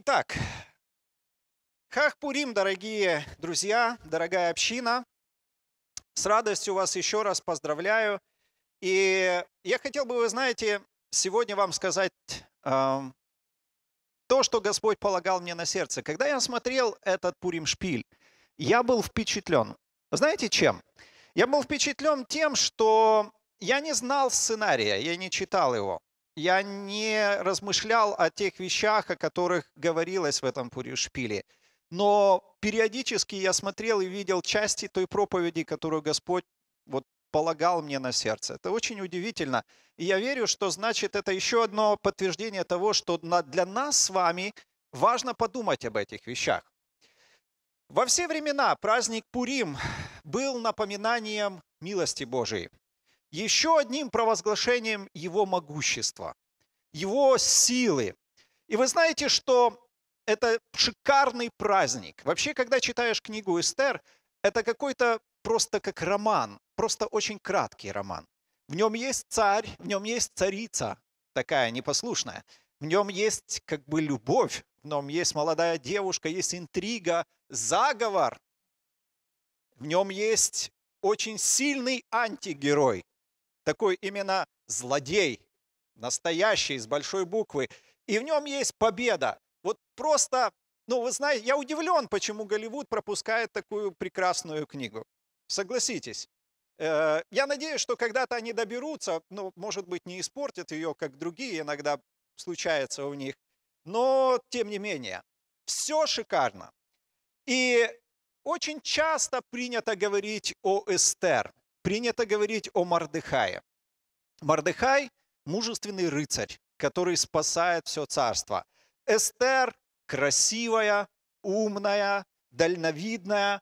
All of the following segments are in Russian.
Итак, Хахпурим, дорогие друзья, дорогая община, с радостью вас еще раз поздравляю. И я хотел бы, вы знаете, сегодня вам сказать э, то, что Господь полагал мне на сердце. Когда я смотрел этот Пурим-шпиль, я был впечатлен. Знаете чем? Я был впечатлен тем, что я не знал сценария, я не читал его я не размышлял о тех вещах, о которых говорилось в этом Пуришпиле. Но периодически я смотрел и видел части той проповеди, которую Господь вот полагал мне на сердце. Это очень удивительно. И я верю, что значит это еще одно подтверждение того, что для нас с вами важно подумать об этих вещах. Во все времена праздник Пурим был напоминанием милости Божией еще одним провозглашением его могущества, его силы. И вы знаете, что это шикарный праздник. Вообще, когда читаешь книгу Эстер, это какой-то просто как роман, просто очень краткий роман. В нем есть царь, в нем есть царица, такая непослушная. В нем есть как бы любовь, в нем есть молодая девушка, есть интрига, заговор. В нем есть очень сильный антигерой, такой именно злодей, настоящий, с большой буквы. И в нем есть победа. Вот просто, ну вы знаете, я удивлен, почему Голливуд пропускает такую прекрасную книгу. Согласитесь. Э, я надеюсь, что когда-то они доберутся, ну, может быть, не испортят ее, как другие иногда случается у них. Но, тем не менее, все шикарно. И очень часто принято говорить о Эстер принято говорить о Мордыхае. Мордыхай – мужественный рыцарь, который спасает все царство. Эстер – красивая, умная, дальновидная.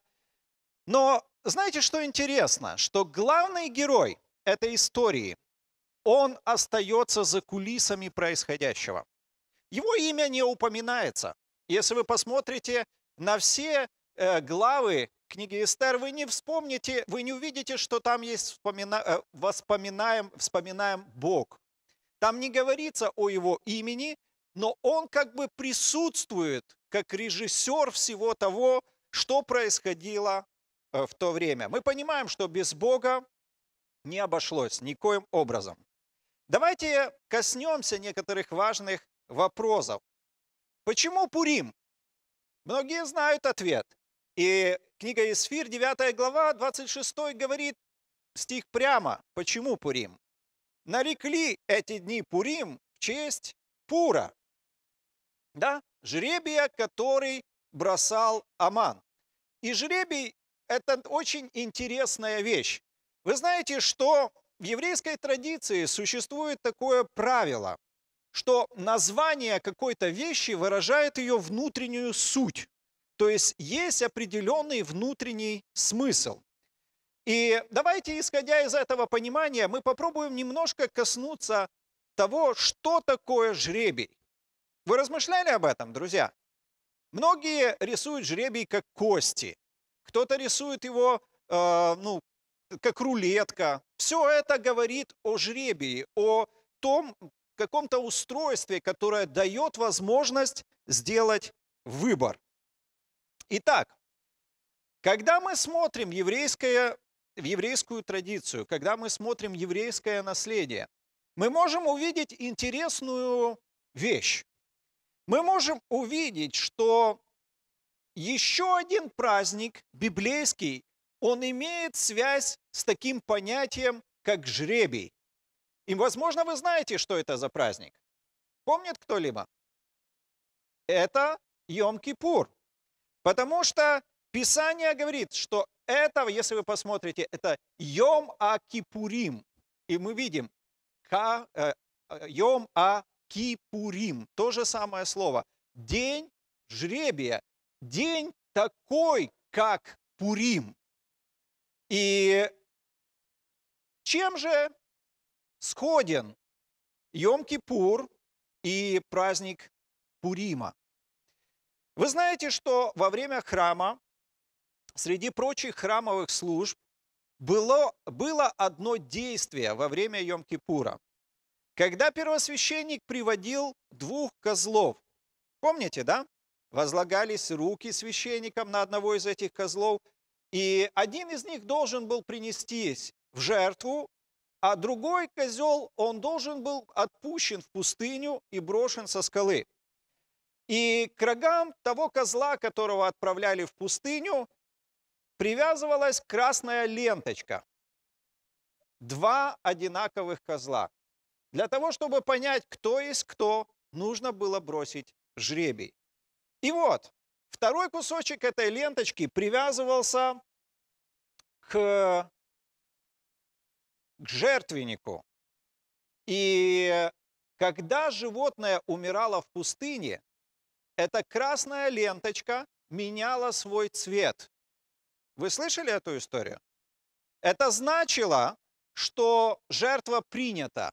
Но знаете, что интересно? Что главный герой этой истории, он остается за кулисами происходящего. Его имя не упоминается. Если вы посмотрите на все э, главы Книги Эстер, вы не вспомните, вы не увидите, что там есть вспомина... Э, воспоминаем, вспоминаем Бог. Там не говорится о его имени, но он как бы присутствует как режиссер всего того, что происходило э, в то время. Мы понимаем, что без Бога не обошлось никоим образом. Давайте коснемся некоторых важных вопросов. Почему Пурим? Многие знают ответ. И Книга Исфир, 9 глава, 26 говорит стих прямо. Почему Пурим? Нарекли эти дни Пурим в честь Пура, да, жребия, который бросал Аман. И жребий – это очень интересная вещь. Вы знаете, что в еврейской традиции существует такое правило, что название какой-то вещи выражает ее внутреннюю суть. То есть есть определенный внутренний смысл. И давайте, исходя из этого понимания, мы попробуем немножко коснуться того, что такое жребий. Вы размышляли об этом, друзья? Многие рисуют жребий как кости, кто-то рисует его, э, ну, как рулетка. Все это говорит о жребии, о том каком-то устройстве, которое дает возможность сделать выбор. Итак, когда мы смотрим еврейское, еврейскую традицию, когда мы смотрим еврейское наследие, мы можем увидеть интересную вещь. Мы можем увидеть, что еще один праздник библейский, он имеет связь с таким понятием, как жребий. И, возможно, вы знаете, что это за праздник. Помнит кто-либо? Это Йом-Кипур. Потому что Писание говорит, что это, если вы посмотрите, это Йом Акипурим. И мы видим ка, э, э, Йом Акипурим. То же самое слово. День жребия. День такой, как Пурим. И чем же сходен Йом-Кипур и праздник Пурима? Вы знаете, что во время храма, среди прочих храмовых служб, было, было одно действие во время Йом-Кипура. Когда первосвященник приводил двух козлов, помните, да? Возлагались руки священникам на одного из этих козлов, и один из них должен был принестись в жертву, а другой козел, он должен был отпущен в пустыню и брошен со скалы – и к рогам того козла, которого отправляли в пустыню, привязывалась красная ленточка. Два одинаковых козла. Для того, чтобы понять, кто есть кто, нужно было бросить жребий. И вот, второй кусочек этой ленточки привязывался к, к жертвеннику. И когда животное умирало в пустыне, эта красная ленточка меняла свой цвет. Вы слышали эту историю? Это значило, что жертва принята.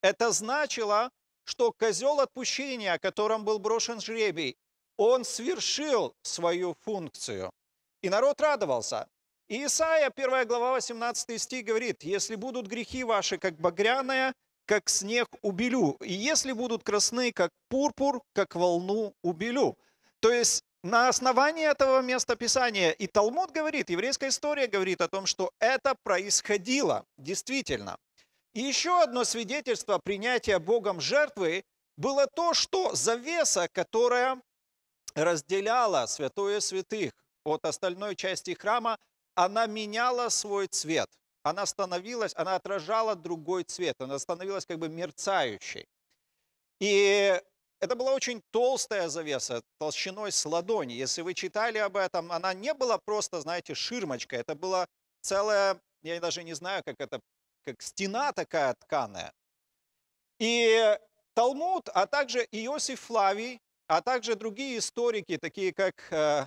Это значило, что козел отпущения, которым был брошен жребий, он свершил свою функцию. И народ радовался. И Исаия, 1 глава, 18 стих говорит, «Если будут грехи ваши, как багряная, как снег убелю, и если будут красны, как пурпур, как волну убелю». То есть на основании этого места Писания и Талмуд говорит, еврейская история говорит о том, что это происходило действительно. И еще одно свидетельство принятия Богом жертвы было то, что завеса, которая разделяла святое святых от остальной части храма, она меняла свой цвет – она становилась, она отражала другой цвет, она становилась как бы мерцающей. И это была очень толстая завеса, толщиной с ладони. Если вы читали об этом, она не была просто, знаете, ширмочка, это была целая, я даже не знаю, как это, как стена такая тканая. И Талмуд, а также Иосиф Флавий, а также другие историки, такие как э,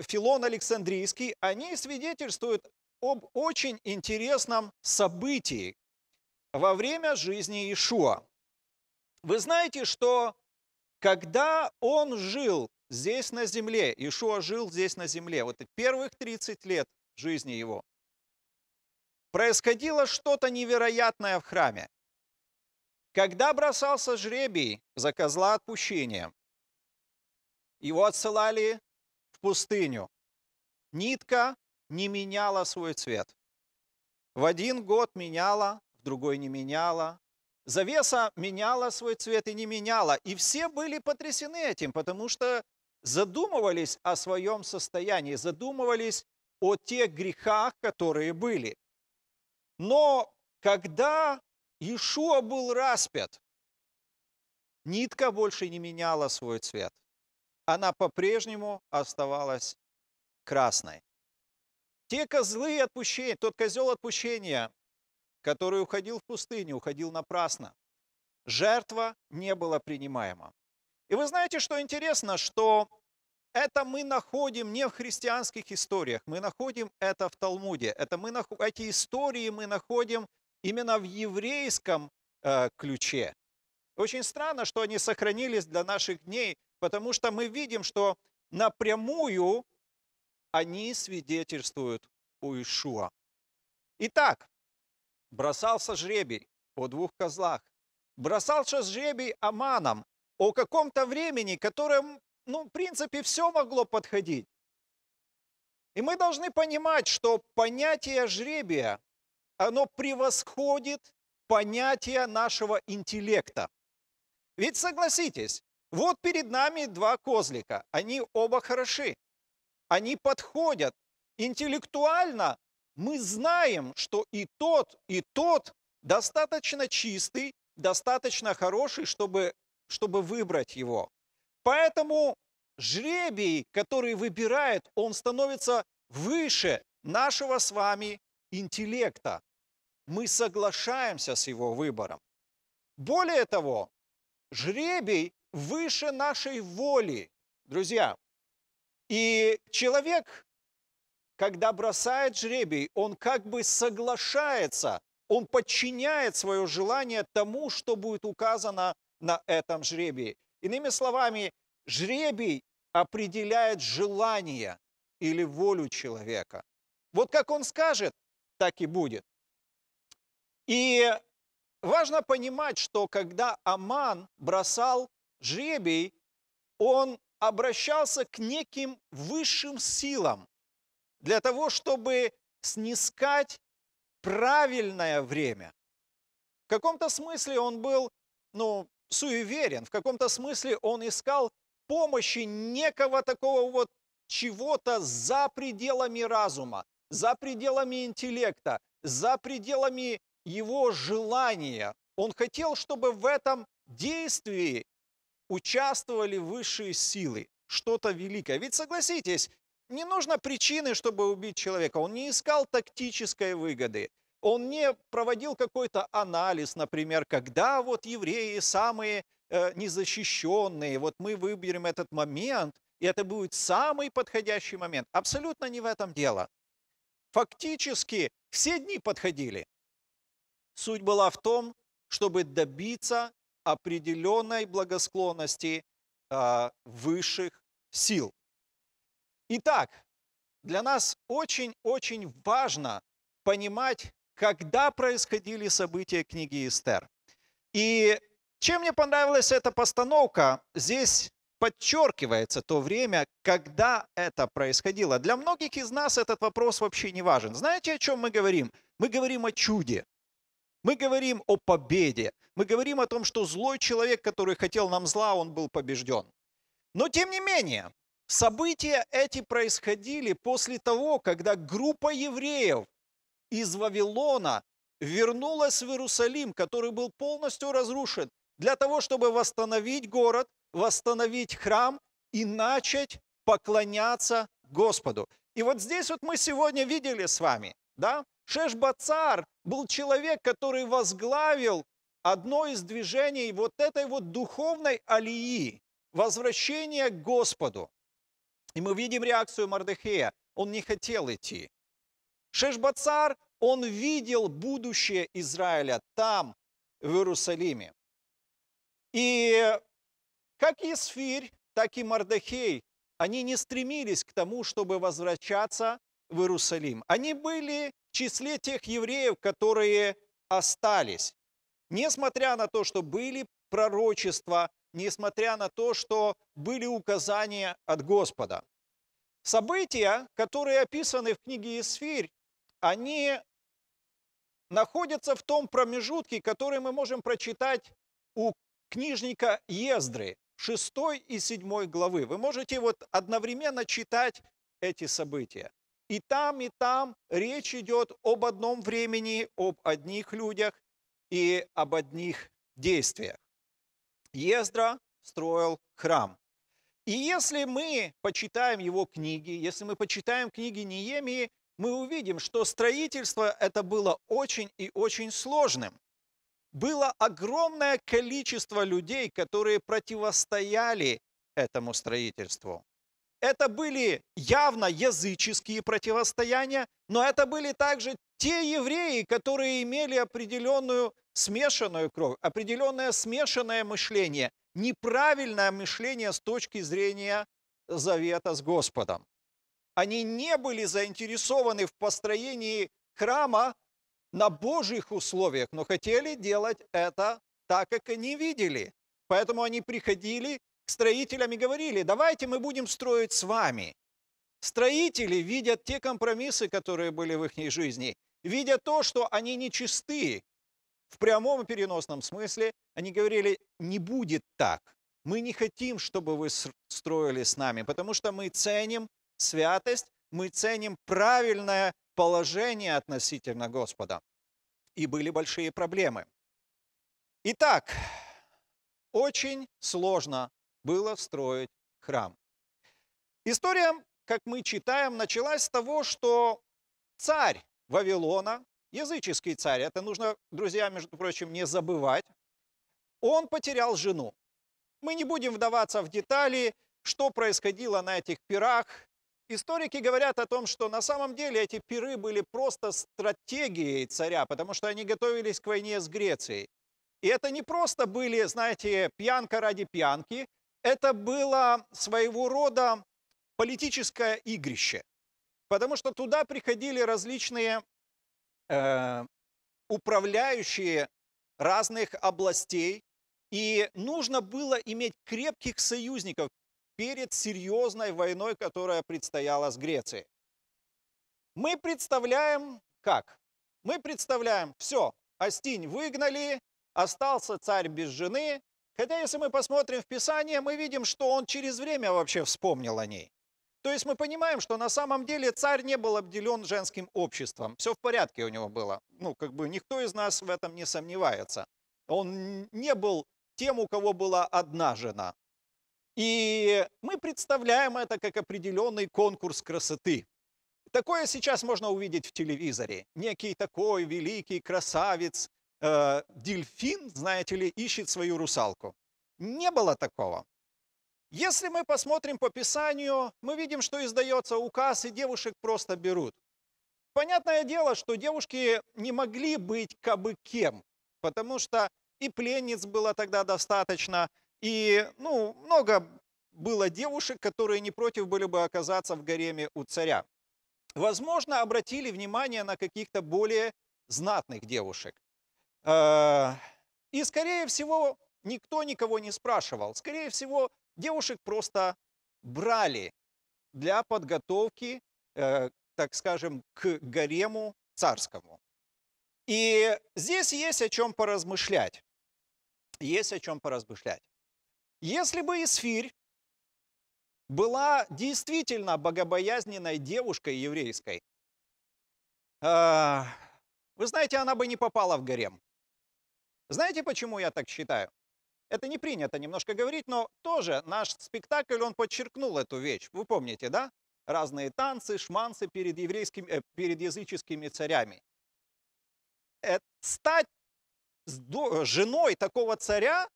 Филон Александрийский, они свидетельствуют об очень интересном событии во время жизни Иешуа. Вы знаете, что когда он жил здесь на земле, Иешуа жил здесь на земле, вот первых 30 лет жизни его, происходило что-то невероятное в храме. Когда бросался жребий за козла отпущения, его отсылали в пустыню. Нитка не меняла свой цвет. В один год меняла, в другой не меняла. Завеса меняла свой цвет и не меняла. И все были потрясены этим, потому что задумывались о своем состоянии, задумывались о тех грехах, которые были. Но когда Иешуа был распят, нитка больше не меняла свой цвет. Она по-прежнему оставалась красной. Те козлы отпущения, тот козел отпущения, который уходил в пустыню, уходил напрасно. Жертва не была принимаема. И вы знаете, что интересно, что это мы находим не в христианских историях, мы находим это в Талмуде. Это мы, эти истории мы находим именно в еврейском э, ключе. Очень странно, что они сохранились для наших дней, потому что мы видим, что напрямую они свидетельствуют у Ишуа. Итак, бросался жребий о двух козлах. Бросался жребий Аманом о каком-то времени, которое, ну, в принципе, все могло подходить. И мы должны понимать, что понятие жребия, оно превосходит понятие нашего интеллекта. Ведь согласитесь, вот перед нами два козлика, они оба хороши они подходят. Интеллектуально мы знаем, что и тот, и тот достаточно чистый, достаточно хороший, чтобы, чтобы выбрать его. Поэтому жребий, который выбирает, он становится выше нашего с вами интеллекта. Мы соглашаемся с его выбором. Более того, жребий выше нашей воли. Друзья, и человек, когда бросает жребий, он как бы соглашается, он подчиняет свое желание тому, что будет указано на этом жребии. Иными словами, жребий определяет желание или волю человека. Вот как он скажет, так и будет. И важно понимать, что когда Аман бросал жребий, он обращался к неким высшим силам для того, чтобы снискать правильное время. В каком-то смысле он был ну, суеверен, в каком-то смысле он искал помощи некого такого вот чего-то за пределами разума, за пределами интеллекта, за пределами его желания. Он хотел, чтобы в этом действии участвовали высшие силы, что-то великое. Ведь согласитесь, не нужно причины, чтобы убить человека. Он не искал тактической выгоды. Он не проводил какой-то анализ, например, когда вот евреи самые э, незащищенные, вот мы выберем этот момент, и это будет самый подходящий момент. Абсолютно не в этом дело. Фактически все дни подходили. Суть была в том, чтобы добиться определенной благосклонности э, высших сил. Итак, для нас очень-очень важно понимать, когда происходили события книги Эстер. И чем мне понравилась эта постановка, здесь подчеркивается то время, когда это происходило. Для многих из нас этот вопрос вообще не важен. Знаете, о чем мы говорим? Мы говорим о чуде. Мы говорим о победе. Мы говорим о том, что злой человек, который хотел нам зла, он был побежден. Но тем не менее, события эти происходили после того, когда группа евреев из Вавилона вернулась в Иерусалим, который был полностью разрушен, для того, чтобы восстановить город, восстановить храм и начать поклоняться Господу. И вот здесь вот мы сегодня видели с вами, да, Шешбацар был человек, который возглавил одно из движений вот этой вот духовной алии, возвращения к Господу. И мы видим реакцию Мардехея. Он не хотел идти. Шешбацар, он видел будущее Израиля там, в Иерусалиме. И как Есфирь, так и Мардахей, они не стремились к тому, чтобы возвращаться в Иерусалим. Они были числе тех евреев, которые остались. Несмотря на то, что были пророчества, несмотря на то, что были указания от Господа. События, которые описаны в книге Исфирь, они находятся в том промежутке, который мы можем прочитать у книжника Ездры, 6 и 7 главы. Вы можете вот одновременно читать эти события. И там, и там речь идет об одном времени, об одних людях и об одних действиях. Ездра строил храм. И если мы почитаем его книги, если мы почитаем книги Неемии, мы увидим, что строительство это было очень и очень сложным. Было огромное количество людей, которые противостояли этому строительству это были явно языческие противостояния, но это были также те евреи, которые имели определенную смешанную кровь, определенное смешанное мышление, неправильное мышление с точки зрения завета с Господом. Они не были заинтересованы в построении храма на Божьих условиях, но хотели делать это так, как они видели. Поэтому они приходили строителями говорили, давайте мы будем строить с вами. Строители видят те компромиссы, которые были в их жизни, видят то, что они нечисты. В прямом и переносном смысле они говорили, не будет так. Мы не хотим, чтобы вы строили с нами, потому что мы ценим святость, мы ценим правильное положение относительно Господа. И были большие проблемы. Итак, очень сложно было строить храм. История, как мы читаем, началась с того, что царь Вавилона, языческий царь, это нужно, друзья, между прочим, не забывать, он потерял жену. Мы не будем вдаваться в детали, что происходило на этих пирах. Историки говорят о том, что на самом деле эти пиры были просто стратегией царя, потому что они готовились к войне с Грецией. И это не просто были, знаете, пьянка ради пьянки, это было своего рода политическое игрище, потому что туда приходили различные э, управляющие разных областей, и нужно было иметь крепких союзников перед серьезной войной, которая предстояла с Грецией. Мы представляем как? Мы представляем, все, Астинь выгнали, остался царь без жены, Хотя, если мы посмотрим в Писание, мы видим, что он через время вообще вспомнил о ней. То есть мы понимаем, что на самом деле царь не был обделен женским обществом. Все в порядке у него было. Ну, как бы никто из нас в этом не сомневается. Он не был тем, у кого была одна жена. И мы представляем это как определенный конкурс красоты. Такое сейчас можно увидеть в телевизоре. Некий такой великий красавец Э, дельфин, знаете ли, ищет свою русалку. Не было такого. Если мы посмотрим по Писанию, мы видим, что издается указ, и девушек просто берут. Понятное дело, что девушки не могли быть кабы кем, потому что и пленниц было тогда достаточно, и ну, много было девушек, которые не против были бы оказаться в гареме у царя. Возможно, обратили внимание на каких-то более знатных девушек. Э, и, скорее всего, никто никого не спрашивал. Скорее всего, девушек просто брали для подготовки, э, так скажем, к гарему царскому. И здесь есть о чем поразмышлять. Есть о чем поразмышлять. Если бы Исфирь была действительно богобоязненной девушкой еврейской, э, вы знаете, она бы не попала в гарем. Знаете, почему я так считаю? Это не принято немножко говорить, но тоже наш спектакль, он подчеркнул эту вещь. Вы помните, да? Разные танцы, шманцы перед, еврейскими, э, перед языческими царями. Э, стать э, женой такого царя,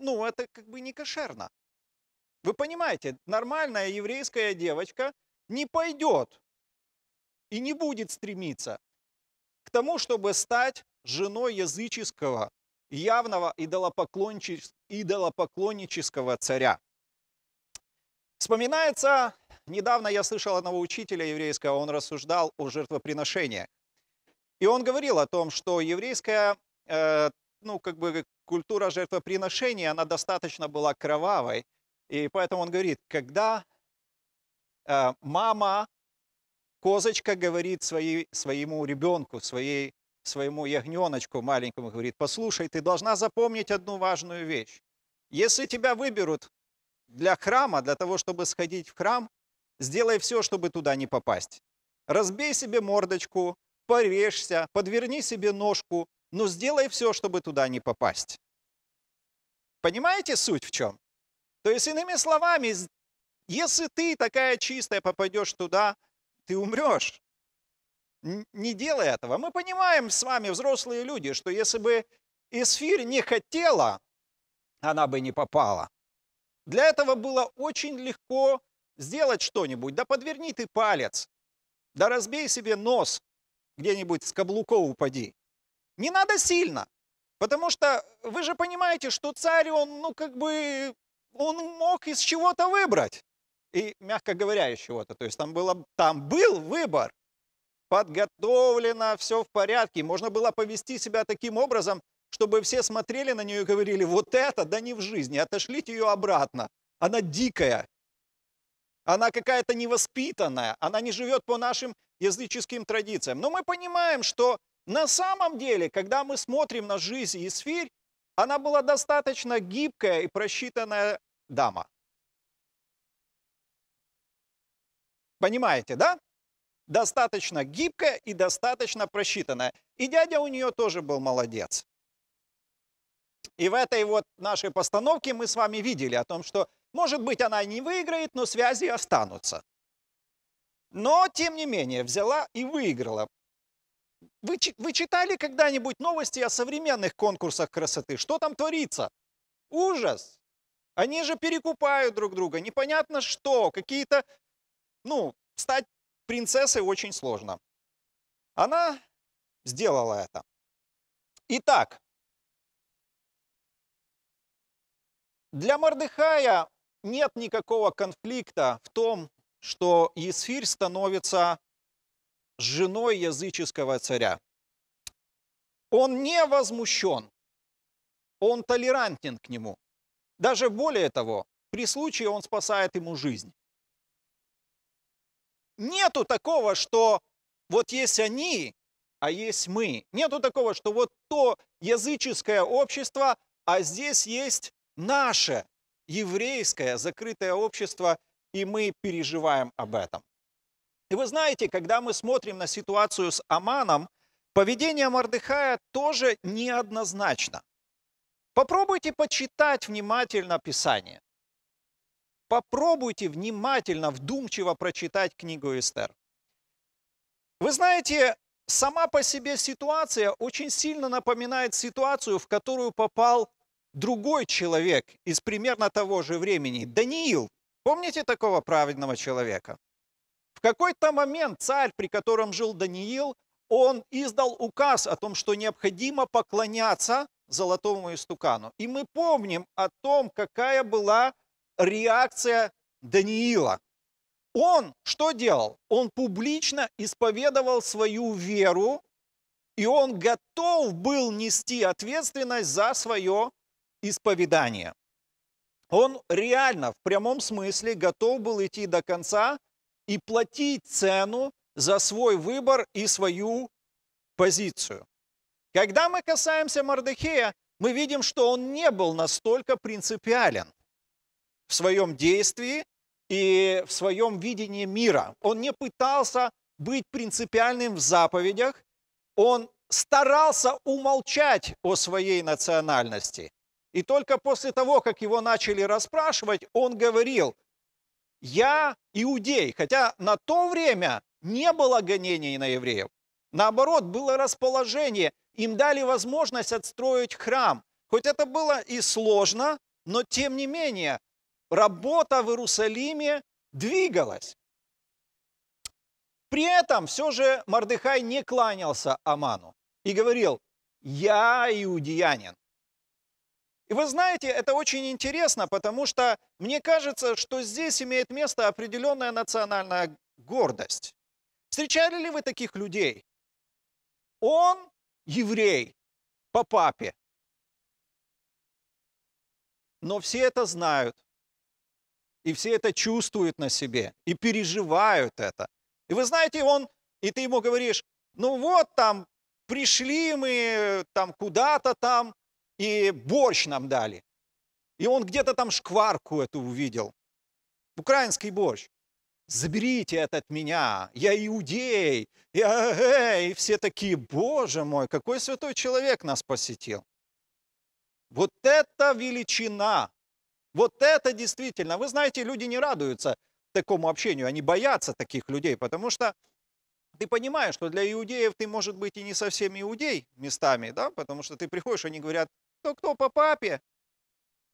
ну, это как бы не кошерно. Вы понимаете, нормальная еврейская девочка не пойдет и не будет стремиться к тому, чтобы стать женой языческого, явного идолопоклоннического царя. Вспоминается, недавно я слышал одного учителя еврейского, он рассуждал о жертвоприношениях. И он говорил о том, что еврейская э, ну, как бы культура жертвоприношения, она достаточно была кровавой. И поэтому он говорит, когда э, мама, козочка говорит своей, своему ребенку, своей своему ягненочку маленькому, говорит, послушай, ты должна запомнить одну важную вещь. Если тебя выберут для храма, для того, чтобы сходить в храм, сделай все, чтобы туда не попасть. Разбей себе мордочку, порежься, подверни себе ножку, но сделай все, чтобы туда не попасть. Понимаете суть в чем? То есть, иными словами, если ты такая чистая попадешь туда, ты умрешь не делай этого. Мы понимаем с вами, взрослые люди, что если бы Эсфирь не хотела, она бы не попала. Для этого было очень легко сделать что-нибудь. Да подверни ты палец, да разбей себе нос где-нибудь с каблуков упади. Не надо сильно, потому что вы же понимаете, что царь, он, ну, как бы, он мог из чего-то выбрать. И, мягко говоря, из чего-то. То есть там, было, там был выбор. Подготовлена, все в порядке. Можно было повести себя таким образом, чтобы все смотрели на нее и говорили, вот это, да не в жизни, отошлите ее обратно. Она дикая, она какая-то невоспитанная, она не живет по нашим языческим традициям. Но мы понимаем, что на самом деле, когда мы смотрим на жизнь и сферь, она была достаточно гибкая и просчитанная дама. Понимаете, да? достаточно гибкая и достаточно просчитанная. И дядя у нее тоже был молодец. И в этой вот нашей постановке мы с вами видели о том, что, может быть, она не выиграет, но связи останутся. Но, тем не менее, взяла и выиграла. Вы, вы читали когда-нибудь новости о современных конкурсах красоты? Что там творится? Ужас! Они же перекупают друг друга. Непонятно что. Какие-то, ну, стать принцессы очень сложно. Она сделала это. Итак, для Мордыхая нет никакого конфликта в том, что Есфирь становится женой языческого царя. Он не возмущен, он толерантен к нему. Даже более того, при случае он спасает ему жизнь. Нету такого, что вот есть они, а есть мы. Нету такого, что вот то языческое общество, а здесь есть наше еврейское закрытое общество, и мы переживаем об этом. И вы знаете, когда мы смотрим на ситуацию с Аманом, поведение Мордыхая тоже неоднозначно. Попробуйте почитать внимательно Писание попробуйте внимательно, вдумчиво прочитать книгу Эстер. Вы знаете, сама по себе ситуация очень сильно напоминает ситуацию, в которую попал другой человек из примерно того же времени, Даниил. Помните такого праведного человека? В какой-то момент царь, при котором жил Даниил, он издал указ о том, что необходимо поклоняться золотому истукану. И мы помним о том, какая была реакция Даниила. Он что делал? Он публично исповедовал свою веру, и он готов был нести ответственность за свое исповедание. Он реально в прямом смысле готов был идти до конца и платить цену за свой выбор и свою позицию. Когда мы касаемся Мардыхея, мы видим, что он не был настолько принципиален в своем действии и в своем видении мира. Он не пытался быть принципиальным в заповедях, он старался умолчать о своей национальности. И только после того, как его начали расспрашивать, он говорил, я иудей, хотя на то время не было гонений на евреев. Наоборот, было расположение, им дали возможность отстроить храм. Хоть это было и сложно, но тем не менее работа в Иерусалиме двигалась. При этом все же Мордыхай не кланялся Аману и говорил, я иудеянин. И вы знаете, это очень интересно, потому что мне кажется, что здесь имеет место определенная национальная гордость. Встречали ли вы таких людей? Он еврей по папе. Но все это знают. И все это чувствуют на себе и переживают это. И вы знаете, он, и ты ему говоришь, ну вот там пришли мы там куда-то там, и борщ нам дали. И он где-то там шкварку эту увидел. Украинский борщ. Заберите это от меня, я иудей. Я, э, и все такие, боже мой, какой святой человек нас посетил. Вот это величина вот это действительно, вы знаете, люди не радуются такому общению, они боятся таких людей, потому что ты понимаешь, что для иудеев ты, может быть, и не совсем иудей местами, да, потому что ты приходишь, они говорят, "То кто по папе,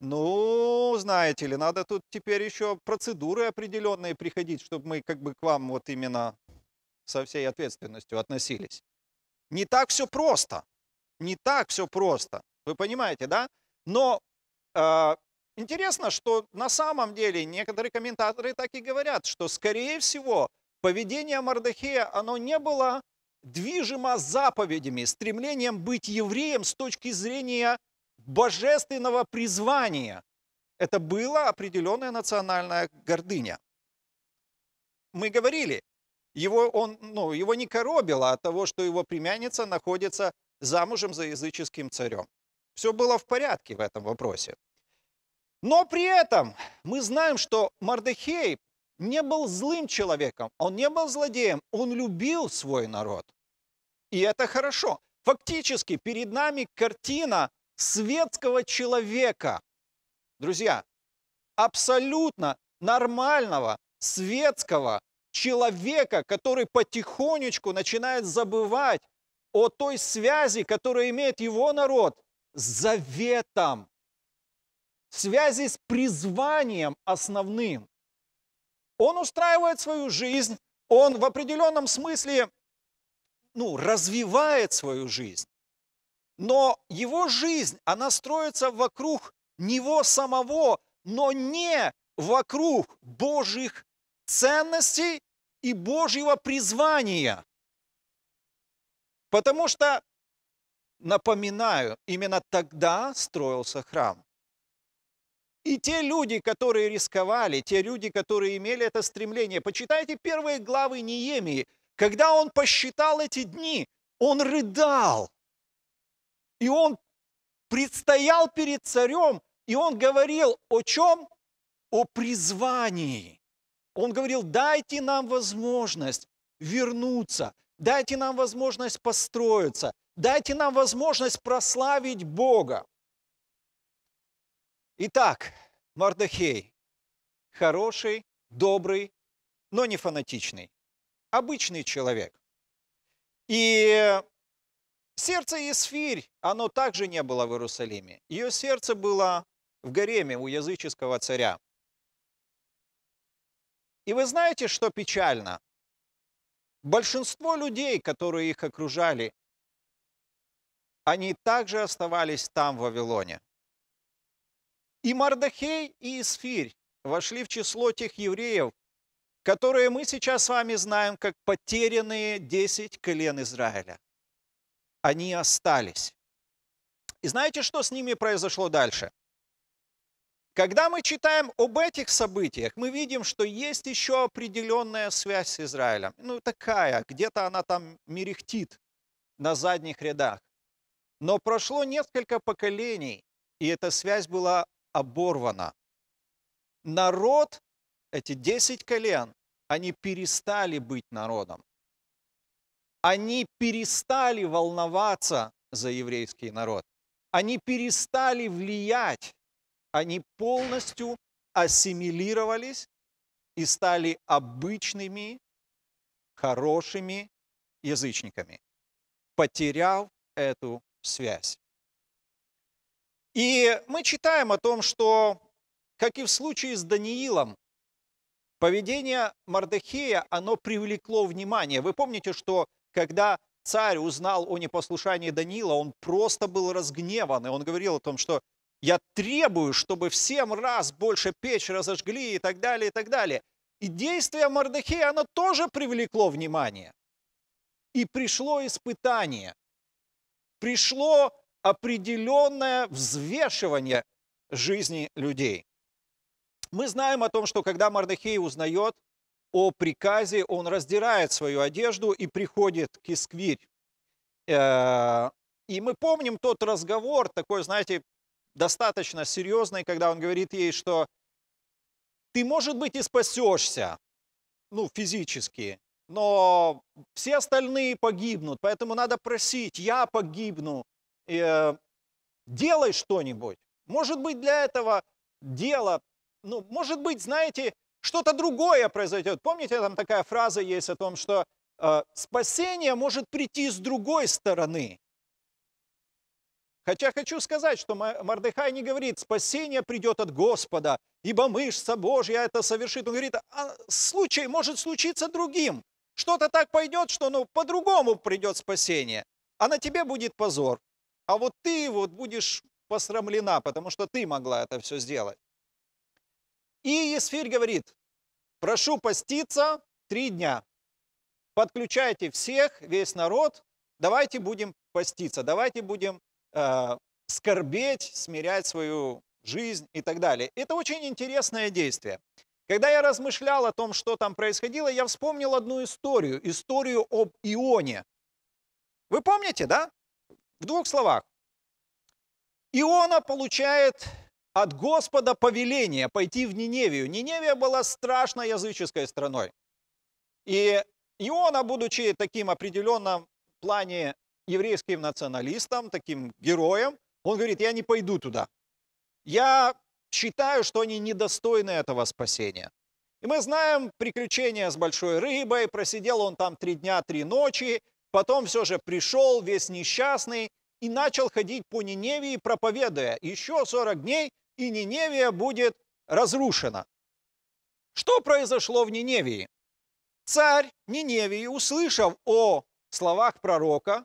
ну, знаете ли, надо тут теперь еще процедуры определенные приходить, чтобы мы как бы к вам вот именно со всей ответственностью относились. Не так все просто. Не так все просто. Вы понимаете, да? Но а, Интересно, что на самом деле некоторые комментаторы так и говорят, что, скорее всего, поведение Мардахея, оно не было движимо заповедями, стремлением быть евреем с точки зрения божественного призвания. Это была определенная национальная гордыня. Мы говорили, его, он, ну, его не коробило от того, что его племянница находится замужем за языческим царем. Все было в порядке в этом вопросе. Но при этом мы знаем, что Мардехей не был злым человеком, он не был злодеем, он любил свой народ. И это хорошо. Фактически перед нами картина светского человека. Друзья, абсолютно нормального, светского человека, который потихонечку начинает забывать о той связи, которую имеет его народ с заветом связи с призванием основным. Он устраивает свою жизнь, он в определенном смысле ну, развивает свою жизнь. Но его жизнь, она строится вокруг него самого, но не вокруг Божьих ценностей и Божьего призвания. Потому что, напоминаю, именно тогда строился храм. И те люди, которые рисковали, те люди, которые имели это стремление, почитайте первые главы Неемии. Когда он посчитал эти дни, он рыдал. И он предстоял перед царем, и он говорил о чем? О призвании. Он говорил, дайте нам возможность вернуться, дайте нам возможность построиться, дайте нам возможность прославить Бога. Итак, Мардахей – хороший, добрый, но не фанатичный, обычный человек. И сердце Есфирь, оно также не было в Иерусалиме. Ее сердце было в гареме у языческого царя. И вы знаете, что печально? Большинство людей, которые их окружали, они также оставались там, в Вавилоне – и Мардахей, и Исфирь вошли в число тех евреев, которые мы сейчас с вами знаем как потерянные 10 колен Израиля. Они остались. И знаете, что с ними произошло дальше? Когда мы читаем об этих событиях, мы видим, что есть еще определенная связь с Израилем. Ну, такая, где-то она там мерехтит на задних рядах. Но прошло несколько поколений, и эта связь была оборвана. Народ, эти десять колен, они перестали быть народом. Они перестали волноваться за еврейский народ. Они перестали влиять. Они полностью ассимилировались и стали обычными, хорошими язычниками, потеряв эту связь. И мы читаем о том, что, как и в случае с Даниилом, поведение Мардехея, оно привлекло внимание. Вы помните, что когда царь узнал о непослушании Даниила, он просто был разгневан, и он говорил о том, что я требую, чтобы в семь раз больше печь разожгли и так далее, и так далее. И действие Мардехея, оно тоже привлекло внимание. И пришло испытание. Пришло определенное взвешивание жизни людей. Мы знаем о том, что когда Мардахей узнает о приказе, он раздирает свою одежду и приходит к Исквирь. Э, и мы помним тот разговор, такой, знаете, достаточно серьезный, когда он говорит ей, что ты, может быть, и спасешься, ну, физически, но все остальные погибнут, поэтому надо просить, я погибну, э, делай что-нибудь. Может быть, для этого дела, ну, может быть, знаете, что-то другое произойдет. Помните, там такая фраза есть о том, что э, спасение может прийти с другой стороны. Хотя хочу сказать, что Мордыхай не говорит, спасение придет от Господа, ибо мышца Божья это совершит. Он говорит, а случай может случиться другим. Что-то так пойдет, что ну, по-другому придет спасение, а на тебе будет позор а вот ты вот будешь посрамлена, потому что ты могла это все сделать. И Есфирь говорит, прошу поститься три дня. Подключайте всех, весь народ, давайте будем поститься, давайте будем э, скорбеть, смирять свою жизнь и так далее. Это очень интересное действие. Когда я размышлял о том, что там происходило, я вспомнил одну историю, историю об Ионе. Вы помните, да? В двух словах. Иона получает от Господа повеление пойти в Ниневию. Ниневия была страшно языческой страной. И Иона, будучи таким определенным плане еврейским националистом, таким героем, он говорит, я не пойду туда. Я считаю, что они недостойны этого спасения. И мы знаем приключения с большой рыбой, просидел он там три дня, три ночи, Потом все же пришел весь несчастный и начал ходить по Ниневии, проповедуя, еще 40 дней, и Ниневия будет разрушена. Что произошло в Ниневии? Царь Ниневии, услышав о словах пророка,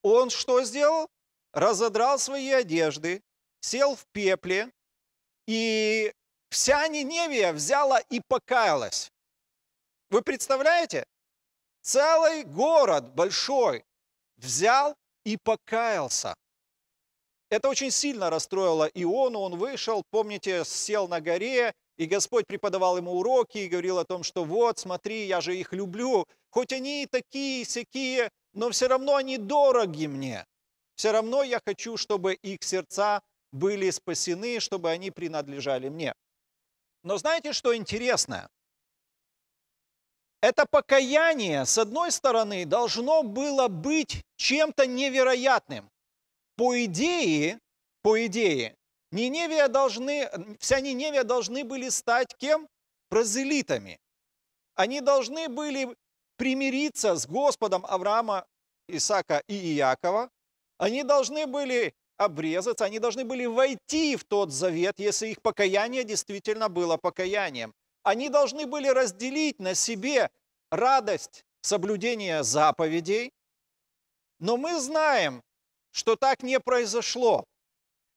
он что сделал? Разодрал свои одежды, сел в пепле, и вся Ниневия взяла и покаялась. Вы представляете? Целый город большой взял и покаялся. Это очень сильно расстроило Иону. Он вышел, помните, сел на горе, и Господь преподавал ему уроки и говорил о том, что вот, смотри, я же их люблю. Хоть они и такие, и но все равно они дороги мне. Все равно я хочу, чтобы их сердца были спасены, чтобы они принадлежали мне. Но знаете, что интересное это покаяние, с одной стороны, должно было быть чем-то невероятным. По идее, по идее, Ниневия должны, вся Ниневия должны были стать кем? Прозелитами. Они должны были примириться с Господом Авраама, Исаака и Иакова. Они должны были обрезаться, они должны были войти в тот завет, если их покаяние действительно было покаянием. Они должны были разделить на себе радость соблюдения заповедей, но мы знаем, что так не произошло.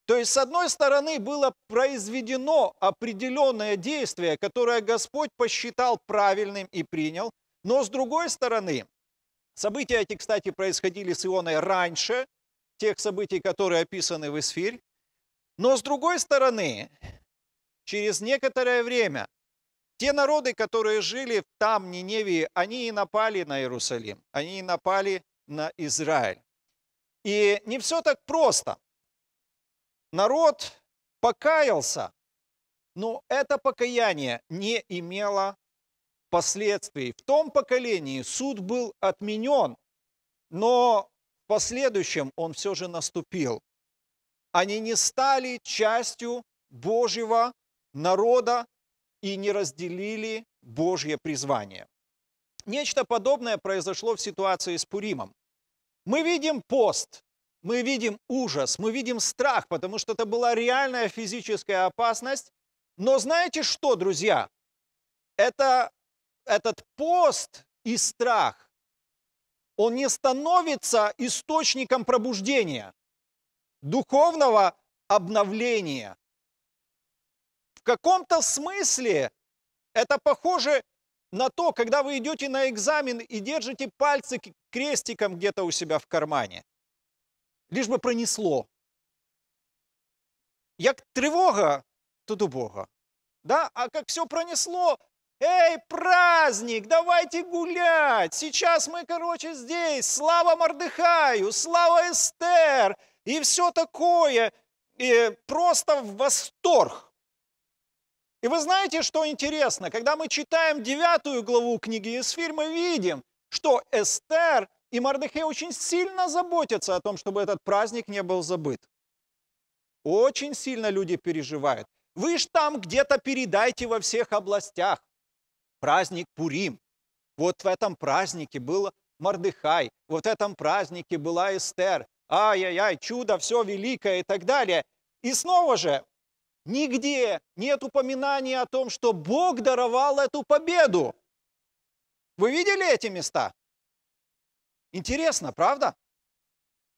То есть, с одной стороны, было произведено определенное действие, которое Господь посчитал правильным и принял, но с другой стороны, события эти, кстати, происходили с Ионой раньше тех событий, которые описаны в Эсфирь, но с другой стороны, через некоторое время те народы, которые жили там, в Ниневии, они и напали на Иерусалим, они и напали на Израиль. И не все так просто. Народ покаялся, но это покаяние не имело последствий. В том поколении суд был отменен, но в последующем он все же наступил. Они не стали частью Божьего народа, и не разделили Божье призвание. Нечто подобное произошло в ситуации с Пуримом. Мы видим пост, мы видим ужас, мы видим страх, потому что это была реальная физическая опасность. Но знаете что, друзья? Это, этот пост и страх, он не становится источником пробуждения, духовного обновления, в каком-то смысле это похоже на то, когда вы идете на экзамен и держите пальцы крестиком где-то у себя в кармане. Лишь бы пронесло. Як тревога, то до Бога. Да? А как все пронесло, эй, праздник, давайте гулять. Сейчас мы, короче, здесь. Слава Мордыхаю, слава Эстер и все такое. И просто в восторг. И вы знаете, что интересно? Когда мы читаем девятую главу книги Есфирь, мы видим, что Эстер и Мардыхе очень сильно заботятся о том, чтобы этот праздник не был забыт. Очень сильно люди переживают. Вы ж там где-то передайте во всех областях. Праздник Пурим. Вот в этом празднике был Мардыхай, вот в этом празднике была Эстер. Ай-яй-яй, чудо, все великое и так далее. И снова же, Нигде нет упоминания о том, что Бог даровал эту победу. Вы видели эти места? Интересно, правда?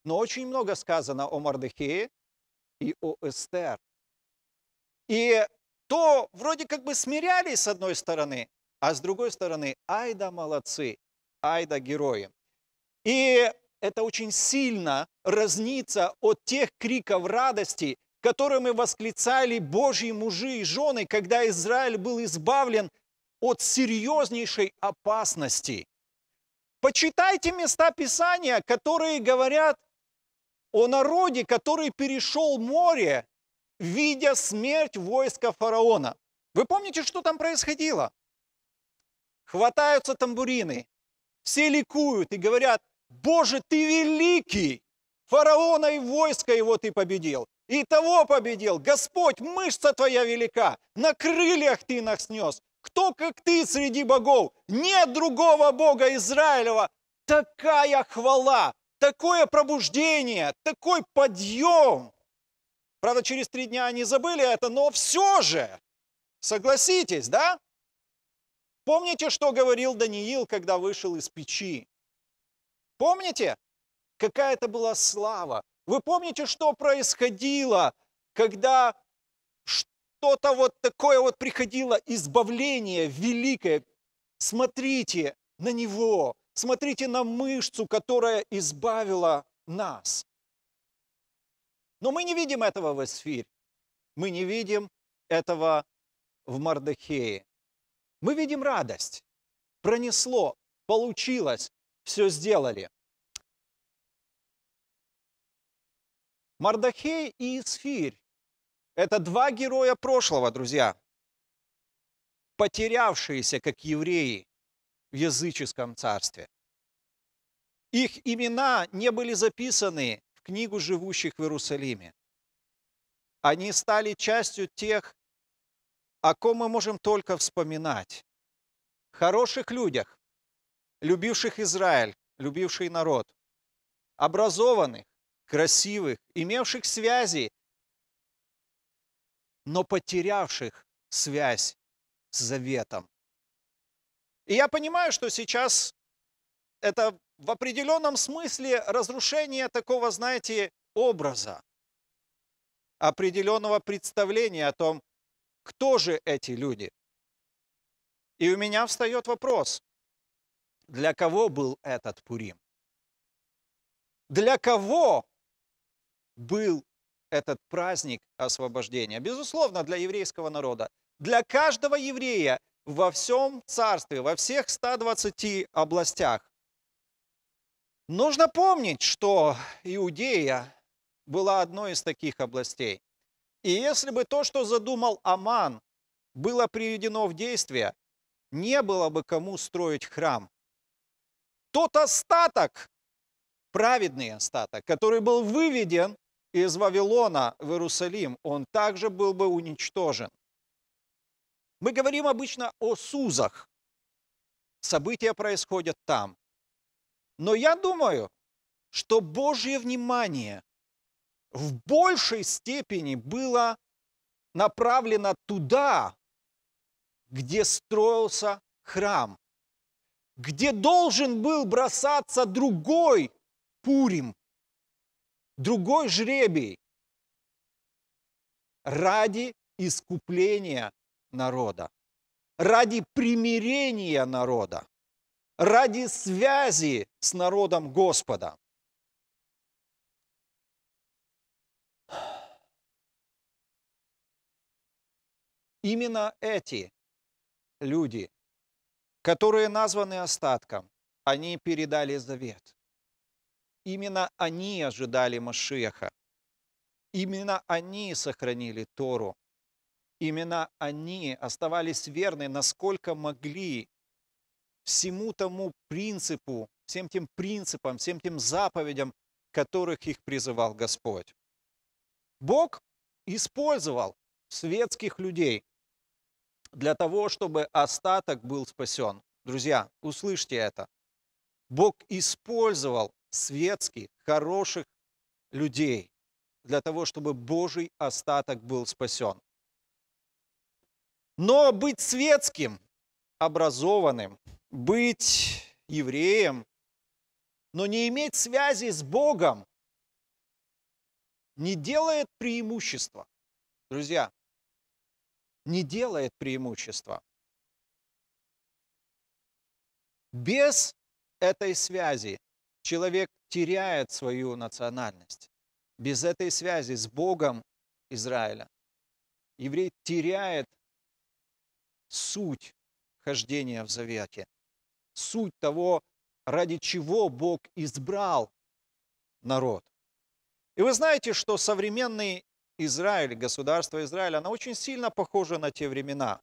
Но очень много сказано о Мардыхее и о Эстер. И то вроде как бы смирялись с одной стороны, а с другой стороны, ай да молодцы, ай да герои. И это очень сильно разнится от тех криков радости, которыми восклицали Божьи мужи и жены, когда Израиль был избавлен от серьезнейшей опасности. Почитайте места Писания, которые говорят о народе, который перешел море, видя смерть войска фараона. Вы помните, что там происходило? Хватаются тамбурины, все ликуют и говорят, Боже, ты великий! Фараона и войско его ты победил. И того победил. Господь, мышца твоя велика, на крыльях ты нас нес. Кто, как ты, среди богов? Нет другого Бога Израилева. Такая хвала, такое пробуждение, такой подъем. Правда, через три дня они забыли это, но все же, согласитесь, да? Помните, что говорил Даниил, когда вышел из печи? Помните, какая это была слава, вы помните, что происходило, когда что-то вот такое вот приходило, избавление великое. Смотрите на него, смотрите на мышцу, которая избавила нас. Но мы не видим этого в Эсфире. Мы не видим этого в Мардахее. Мы видим радость. Пронесло, получилось, все сделали. Мардахей и Исфирь – это два героя прошлого, друзья, потерявшиеся как евреи в языческом царстве. Их имена не были записаны в книгу живущих в Иерусалиме. Они стали частью тех, о ком мы можем только вспоминать. Хороших людях, любивших Израиль, любивший народ, образованных, красивых, имевших связи, но потерявших связь с заветом. И я понимаю, что сейчас это в определенном смысле разрушение такого, знаете, образа, определенного представления о том, кто же эти люди. И у меня встает вопрос, для кого был этот Пурим? Для кого был этот праздник освобождения. Безусловно, для еврейского народа. Для каждого еврея во всем царстве, во всех 120 областях. Нужно помнить, что Иудея была одной из таких областей. И если бы то, что задумал Аман, было приведено в действие, не было бы кому строить храм. Тот остаток, праведный остаток, который был выведен из Вавилона в Иерусалим, он также был бы уничтожен. Мы говорим обычно о Сузах. События происходят там. Но я думаю, что Божье внимание в большей степени было направлено туда, где строился храм, где должен был бросаться другой Пурим – другой жребий ради искупления народа, ради примирения народа, ради связи с народом Господа. Именно эти люди, которые названы остатком, они передали завет. Именно они ожидали Машеха. Именно они сохранили Тору. Именно они оставались верны, насколько могли, всему тому принципу, всем тем принципам, всем тем заповедям, которых их призывал Господь. Бог использовал светских людей для того, чтобы остаток был спасен. Друзья, услышьте это. Бог использовал светских, хороших людей для того, чтобы Божий остаток был спасен. Но быть светским, образованным, быть евреем, но не иметь связи с Богом, не делает преимущества. Друзья, не делает преимущества. Без этой связи человек теряет свою национальность. Без этой связи с Богом Израиля еврей теряет суть хождения в завете, суть того, ради чего Бог избрал народ. И вы знаете, что современный Израиль, государство Израиля, оно очень сильно похоже на те времена.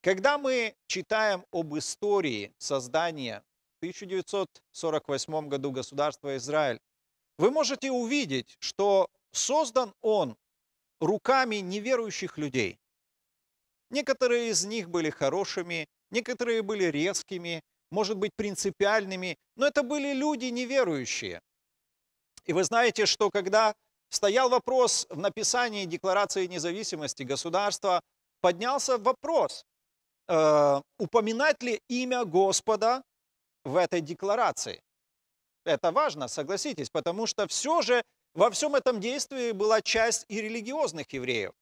Когда мы читаем об истории создания 1948 году государства Израиль, вы можете увидеть, что создан он руками неверующих людей. Некоторые из них были хорошими, некоторые были резкими, может быть, принципиальными, но это были люди неверующие. И вы знаете, что когда стоял вопрос в написании Декларации независимости государства, поднялся вопрос, э, упоминать ли имя Господа в этой декларации. Это важно, согласитесь, потому что все же во всем этом действии была часть и религиозных евреев.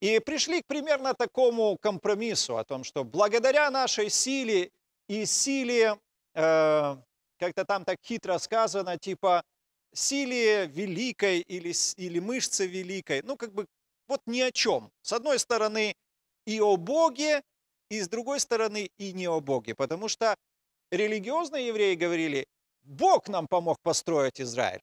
И пришли к примерно такому компромиссу о том, что благодаря нашей силе и силе, э, как-то там так хитро сказано, типа силе великой или, или мышцы великой, ну как бы вот ни о чем. С одной стороны и о Боге, и с другой стороны и не о Боге, потому что религиозные евреи говорили, Бог нам помог построить Израиль.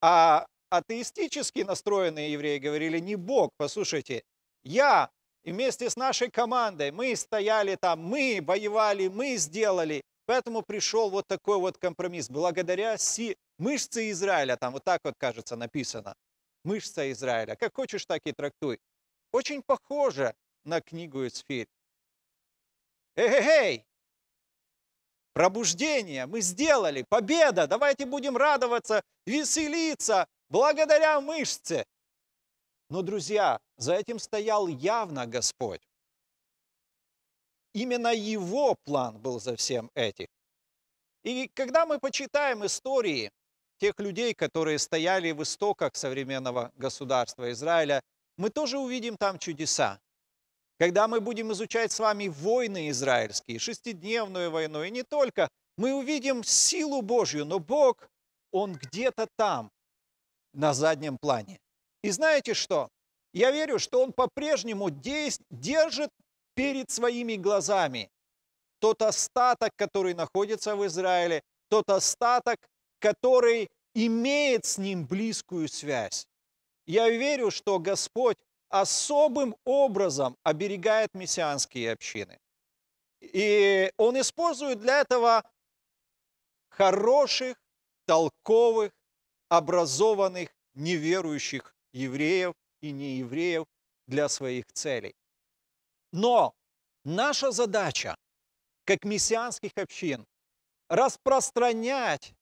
А атеистически настроенные евреи говорили, не Бог, послушайте, я и вместе с нашей командой мы стояли там, мы воевали, мы сделали. Поэтому пришел вот такой вот компромисс. Благодаря си... мышце Израиля, там вот так вот, кажется, написано. Мышца Израиля. Как хочешь, так и трактуй. Очень похоже на книгу Исфирь. Эй, эй, эй, Пробуждение мы сделали, победа, давайте будем радоваться, веселиться, благодаря мышце. Но, друзья, за этим стоял явно Господь. Именно Его план был за всем этим. И когда мы почитаем истории тех людей, которые стояли в истоках современного государства Израиля, мы тоже увидим там чудеса. Когда мы будем изучать с вами войны израильские, шестидневную войну и не только, мы увидим силу Божью, но Бог, Он где-то там, на заднем плане. И знаете что? Я верю, что Он по-прежнему держит перед своими глазами тот остаток, который находится в Израиле, тот остаток, который имеет с Ним близкую связь. Я верю, что Господь особым образом оберегает мессианские общины. И он использует для этого хороших, толковых, образованных, неверующих евреев и неевреев для своих целей. Но наша задача, как мессианских общин, распространять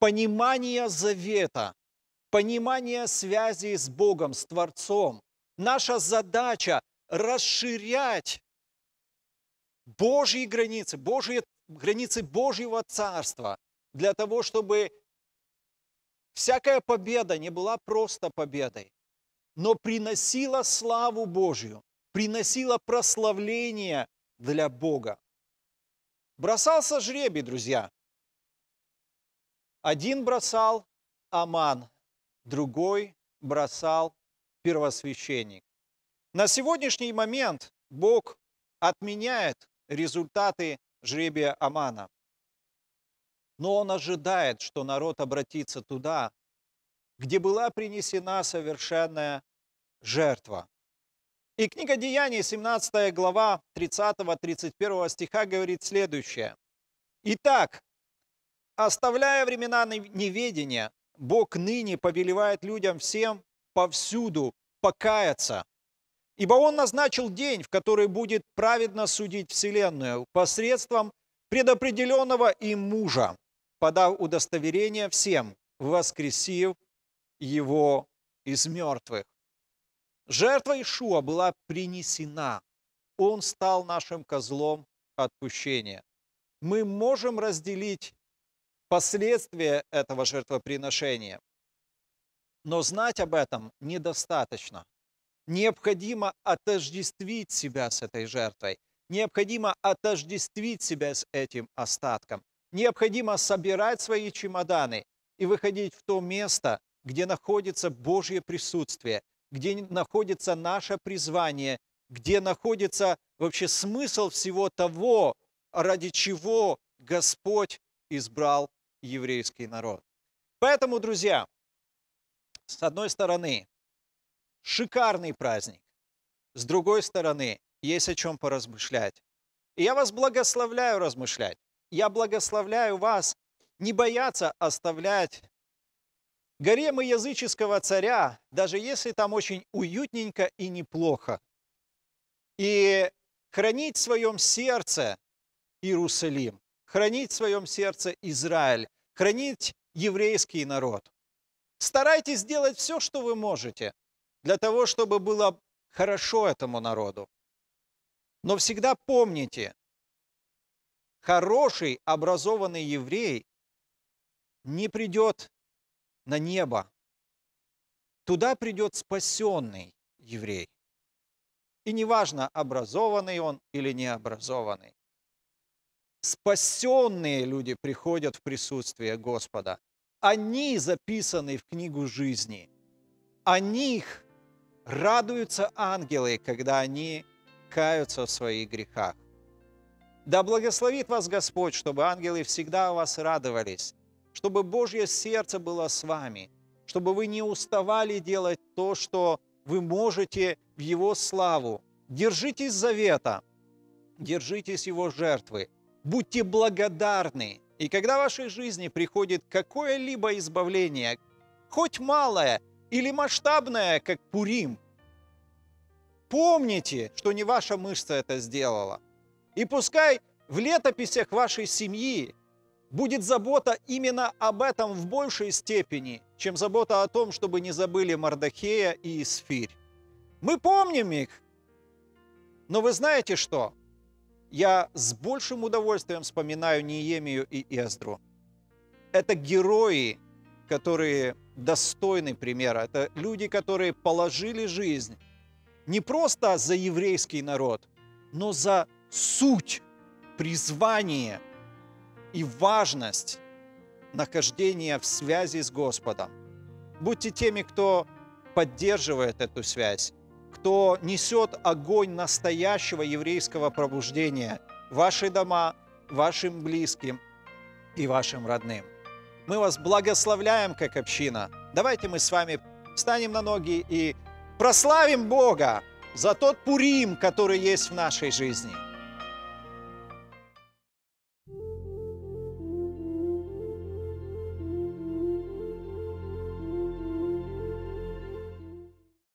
понимание завета понимание связи с Богом, с Творцом. Наша задача расширять Божьи границы, Божьи, границы Божьего Царства, для того, чтобы всякая победа не была просто победой, но приносила славу Божью, приносила прославление для Бога. Бросался жребий, друзья. Один бросал Аман, другой бросал первосвященник. На сегодняшний момент Бог отменяет результаты жребия Амана. Но он ожидает, что народ обратится туда, где была принесена совершенная жертва. И книга Деяний, 17 глава 30-31 стиха говорит следующее. «Итак, оставляя времена неведения, Бог ныне повелевает людям всем повсюду покаяться. Ибо Он назначил день, в который будет праведно судить Вселенную посредством предопределенного им мужа, подав удостоверение всем, воскресив его из мертвых. Жертва Ишуа была принесена. Он стал нашим козлом отпущения. Мы можем разделить последствия этого жертвоприношения. Но знать об этом недостаточно. Необходимо отождествить себя с этой жертвой. Необходимо отождествить себя с этим остатком. Необходимо собирать свои чемоданы и выходить в то место, где находится Божье присутствие, где находится наше призвание, где находится вообще смысл всего того, ради чего Господь избрал еврейский народ. Поэтому, друзья, с одной стороны, шикарный праздник. С другой стороны, есть о чем поразмышлять. И я вас благословляю размышлять. Я благословляю вас не бояться оставлять гаремы языческого царя, даже если там очень уютненько и неплохо. И хранить в своем сердце Иерусалим, хранить в своем сердце Израиль, хранить еврейский народ. Старайтесь делать все, что вы можете, для того, чтобы было хорошо этому народу. Но всегда помните, хороший образованный еврей не придет на небо. Туда придет спасенный еврей. И неважно, образованный он или необразованный спасенные люди приходят в присутствие Господа. Они записаны в книгу жизни. О них радуются ангелы, когда они каются в своих грехах. Да благословит вас Господь, чтобы ангелы всегда о вас радовались, чтобы Божье сердце было с вами, чтобы вы не уставали делать то, что вы можете в Его славу. Держитесь завета, держитесь Его жертвы – Будьте благодарны. И когда в вашей жизни приходит какое-либо избавление, хоть малое или масштабное, как Пурим, помните, что не ваша мышца это сделала. И пускай в летописях вашей семьи будет забота именно об этом в большей степени, чем забота о том, чтобы не забыли Мардахея и Исфирь. Мы помним их, но вы знаете что? я с большим удовольствием вспоминаю Неемию и Эздру. Это герои, которые достойны примера. Это люди, которые положили жизнь не просто за еврейский народ, но за суть, призвание и важность нахождения в связи с Господом. Будьте теми, кто поддерживает эту связь кто несет огонь настоящего еврейского пробуждения в ваши дома, вашим близким и вашим родным. Мы вас благословляем как община. Давайте мы с вами встанем на ноги и прославим Бога за тот Пурим, который есть в нашей жизни –